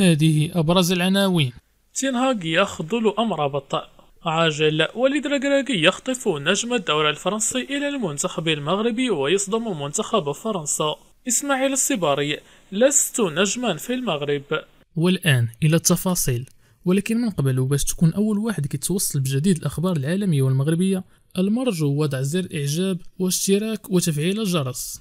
هذه أبرز العناوين تينهاج يخذل أمر بطاء عاجل وليد رجراجي يخطف نجم الدورة الفرنسي إلى المنتخب المغربي ويصدم منتخب فرنسا إسماعيل الصباري لست نجما في المغرب والآن إلى التفاصيل ولكن من قبل وباش تكون أول واحد كيتوصل بجديد الأخبار العالمية والمغربية المرجو وضع زر إعجاب واشتراك وتفعيل الجرس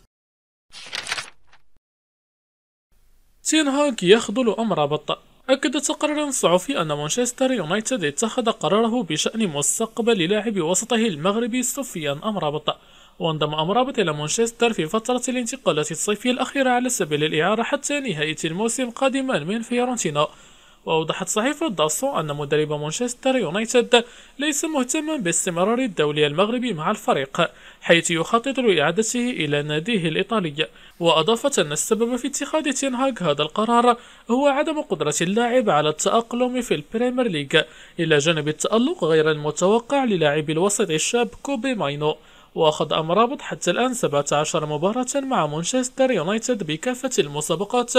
تين هاغ يخذل أمر بطأ أكد تقرير صحفي أن مانشستر يونايتد اتخذ قراره بشأن مستقبل لاعب وسطه المغربي سفيان أمرابط وانضم أمرابط إلى مانشستر في فترة الانتقالات الصيفية الأخيرة على سبيل الإعارة حتى نهاية الموسم قادما من فيورنتينا وأوضحت صحيفة داسو أن مدرب مانشستر يونايتد ليس مهتما باستمرار الدولي المغربي مع الفريق حيث يخطط لإعادته إلى ناديه الإيطالي وأضافت أن السبب في اتخاذ تينهاغ هذا القرار هو عدم قدرة اللاعب على التأقلم في البريمير ليج إلى جانب التألق غير المتوقع للاعب الوسط الشاب كوبي ماينو وأخذ أمرابط حتى الآن 17 مباراة مع مانشستر يونايتد بكافة المسابقات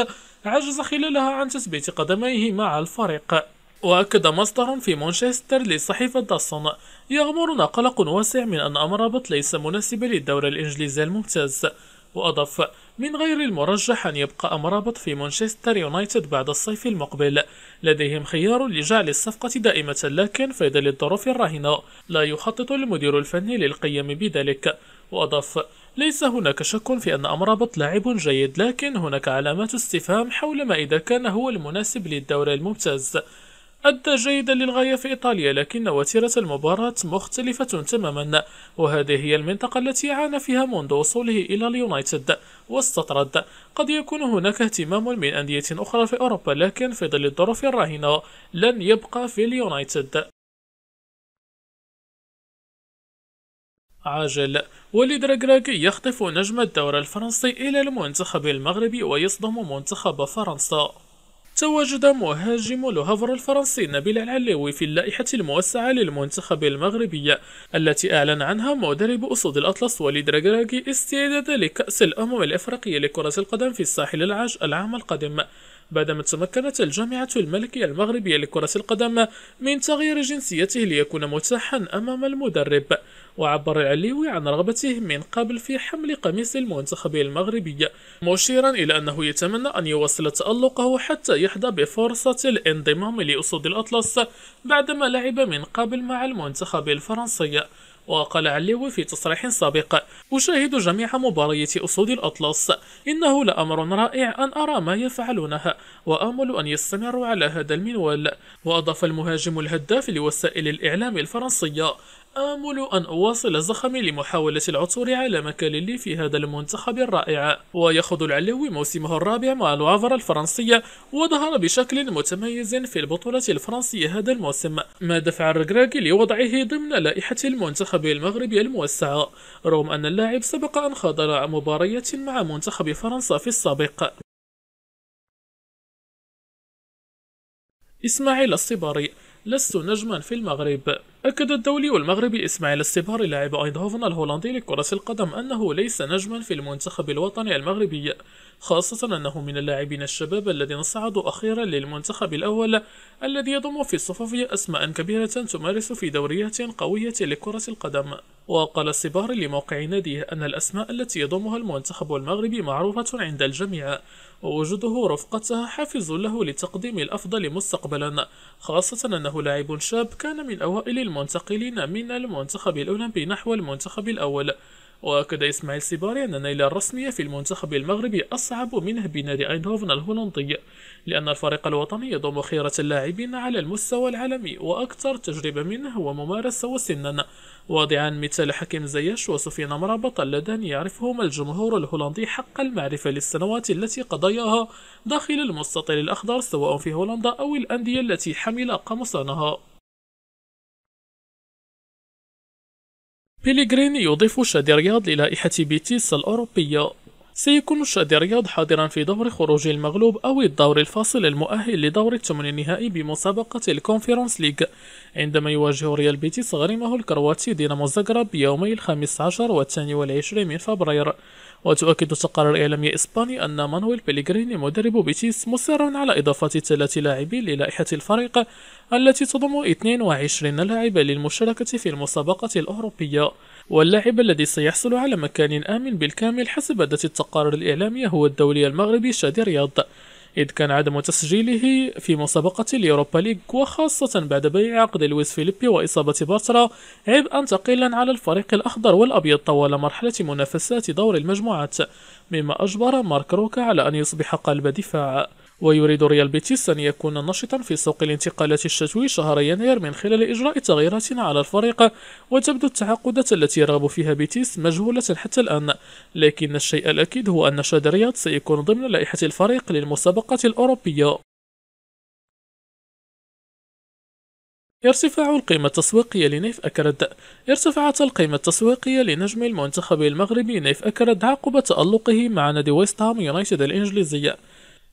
عجز خلالها عن تثبيت قدميه مع الفريق وأكد مصدر في مانشستر لصحيفة داسون يغمرنا قلق واسع من أن أمرابط ليس مناسبا للدوري الإنجليزي الممتاز وأضاف من غير المرجح أن يبقى أمرابط في مانشستر يونايتد بعد الصيف المقبل لديهم خيار لجعل الصفقة دائمة لكن في ظل الظروف الراهنة لا يخطط المدير الفني للقيام بذلك وأضاف ليس هناك شك في أن أمرابط لاعب جيد لكن هناك علامات استفهام حول ما إذا كان هو المناسب للدوري الممتاز أدى جيدا للغاية في إيطاليا لكن وتيرة المباراة مختلفة تماما وهذه هي المنطقة التي عانى فيها منذ وصوله إلى اليونايتد واستطرد قد يكون هناك اهتمام من أندية أخرى في أوروبا لكن في ظل الظروف الراهنة لن يبقى في اليونايتد عاجل وليد ركراكي يخطف نجم الدوري الفرنسي إلى المنتخب المغربي ويصدم منتخب فرنسا تواجد مهاجم الهفر الفرنسي نبيل العلوي في اللائحة الموسعة للمنتخب المغربي التي أعلن عنها مدرب أسود الأطلس وليد راجراجي استعداد لكأس الأمم الإفريقية لكرة القدم في الساحل العاج العام القادم بعدما تمكنت الجامعة الملكية المغربية لكرة القدم من تغيير جنسيته ليكون متاحا أمام المدرب وعبر العليوي عن رغبته من قبل في حمل قميص المنتخب المغربي مشيرا إلى أنه يتمنى أن يواصل تألقه حتى يحظى بفرصة الانضمام لأسود الأطلس بعدما لعب من قبل مع المنتخب الفرنسي وقال علوي في تصريح سابق أشاهد جميع مباريات أسود الأطلس إنه لأمر رائع أن أرى ما يفعلونها وأمل أن يستمروا على هذا المنوال وأضاف المهاجم الهداف لوسائل الإعلام الفرنسية آمل أن أواصل زخمي لمحاولة العثور على مكان لي في هذا المنتخب الرائع ويخوض العلوي موسمه الرابع مع الوافر الفرنسية وظهر بشكل متميز في البطولة الفرنسية هذا الموسم ما دفع الركراكي لوضعه ضمن لائحة المنتخب المغربي الموسعة رغم أن اللاعب سبق أن خاضر مباريات مع منتخب فرنسا في السابق إسماعيل الصباري لست نجما في المغرب أكد الدولي والمغربي إسماعيل السبار لاعب أيدهوفن الهولندي لكرة القدم أنه ليس نجما في المنتخب الوطني المغربي خاصة أنه من اللاعبين الشباب الذين صعدوا أخيرا للمنتخب الأول الذي يضم في الصفوف أسماء كبيرة تمارس في دوريات قوية لكرة القدم وقال السبار لموقع ناديه أن الأسماء التي يضمها المنتخب المغربي معروفة عند الجميع ووجوده رفقتها حافز له لتقديم الأفضل مستقبلا خاصة أنه لاعب شاب كان من أوائل المنتقلين من المنتخب الأولمبي نحو المنتخب الأول وأكد إسماعيل سيباري أن نيل الرسمية في المنتخب المغربي أصعب منه بنادي أينهوفن الهولندي لأن الفريق الوطني يضم خيرة اللاعبين على المستوى العالمي وأكثر تجربة منه وممارسة وسنا واضعا مثال حكيم زياش وسفيان مرابط اللذان يعرفهما الجمهور الهولندي حق المعرفة للسنوات التي قضياها داخل المستطيل الأخضر سواء في هولندا أو الأندية التي حمل قمصانها بيليغريني يضيف شادي رياض للائحة بيتيس الأوروبية سيكون شادي رياض حاضرا في دور خروج المغلوب أو الدور الفاصل المؤهل لدور الثمن النهائي بمسابقة الكونفرنس ليغ عندما يواجه ريال بيتيس غريمه الكرواتي دينامو زغرب يومي الخامس عشر والثاني والعشرين من فبراير وتؤكد تقارير الإعلامية الإسباني أن مانويل بيليغريني مدرب بيتيس مصر على إضافة ثلاث لاعبين للائحة الفريق التي تضم 22 لاعبا للمشاركة في المسابقة الأوروبية واللاعب الذي سيحصل على مكان آمن بالكامل حسب عدة التقارير الإعلامية هو الدولي المغربي شادي رياض إذ كان عدم تسجيله في مسابقة اليوروبا ليج وخاصة بعد بيع عقد لويس فيليبي وإصابة باترا عبئا ثقيلا على الفريق الأخضر والأبيض طوال مرحلة منافسات دور المجموعات مما أجبر مارك روكا على أن يصبح قلب دفاع ويريد ريال بيتيس أن يكون نشطا في سوق الانتقالات الشتوي شهر يناير من خلال إجراء تغييرات على الفريق وتبدو التعاقدات التي يرغب فيها بيتيس مجهولة حتى الآن لكن الشيء الأكيد هو أن شاد رياض سيكون ضمن لائحة الفريق للمسابقة الأوروبية ارتفاع القيمة التسويقية لنيف أكرد ارتفعت القيمة التسويقية لنجم المنتخب المغربي نيف أكرد عقب تألقه مع نادي ويست هام يونايتد الإنجليزي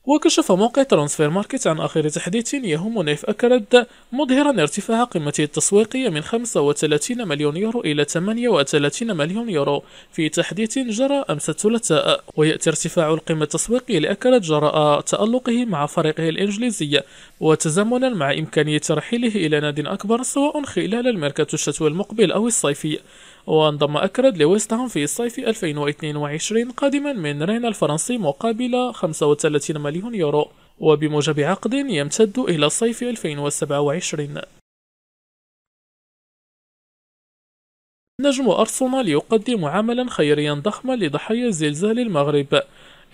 وكشف موقع ترانسفير ماركت عن آخر تحديث يهم نيف أكرد مظهرا ارتفاع قيمته التسويقية من 35 مليون يورو إلى 38 مليون يورو في تحديث جرى أمس الثلاثاء ويأتي ارتفاع القيمة التسويقية لأكرد جراء تألقه مع فريقه الإنجليزي وتزامنا مع إمكانية ترحيله إلى ناد أكبر سواء خلال الميركاتو الشتوي المقبل أو الصيفي وانضم أكرد لويستهام في الصيف 2022 قادما من رين الفرنسي مقابل 35 مليون يورو وبموجب عقد يمتد إلى صيف 2027 نجم أرسنال يقدم عملا خيريا ضخما لضحايا زلزال المغرب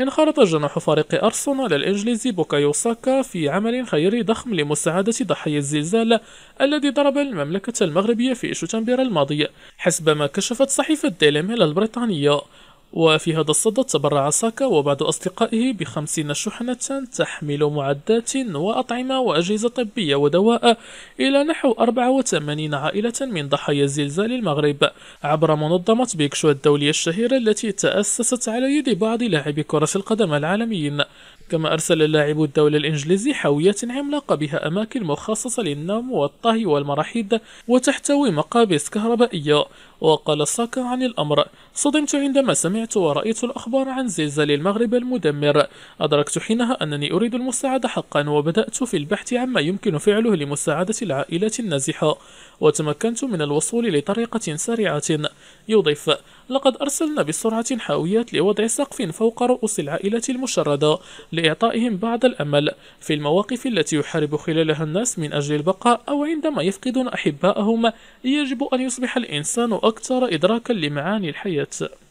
انخرط جناح فريق أرسنال الإنجليزي بوكايو ساكا في عمل خيري ضخم لمساعدة ضحايا الزلزال الذي ضرب المملكة المغربية في شتنبر الماضي حسب ما كشفت صحيفة ديلي ميل البريطانية وفي هذا الصدد تبرع ساكا وبعض أصدقائه بخمسين شحنة تحمل معدات وأطعمة وأجهزة طبية ودواء إلى نحو 84 عائلة من ضحايا زلزال المغرب عبر منظمة بيكشو الدولية الشهيرة التي تأسست على يد بعض لاعبي كرة القدم العالميين كما أرسل اللاعب الدولة الإنجليزي حاويات عملاقة بها أماكن مخصصة للنوم والطهي والمراحيض وتحتوي مقابس كهربائية وقال ساكا عن الأمر صدمت عندما سمعت ورأيت الأخبار عن زلزال المغرب المدمر أدركت حينها أنني أريد المساعدة حقا وبدأت في البحث عما يمكن فعله لمساعدة العائلة النازحة وتمكنت من الوصول لطريقة سريعة يضيف لقد أرسلنا بسرعة حاويات لوضع سقف فوق رؤوس العائلة المشردة لإعطائهم بعض الأمل في المواقف التي يحارب خلالها الناس من أجل البقاء أو عندما يفقدون أحباءهم يجب أن يصبح الإنسان أكثر أكثر إدراكا لمعاني الحياة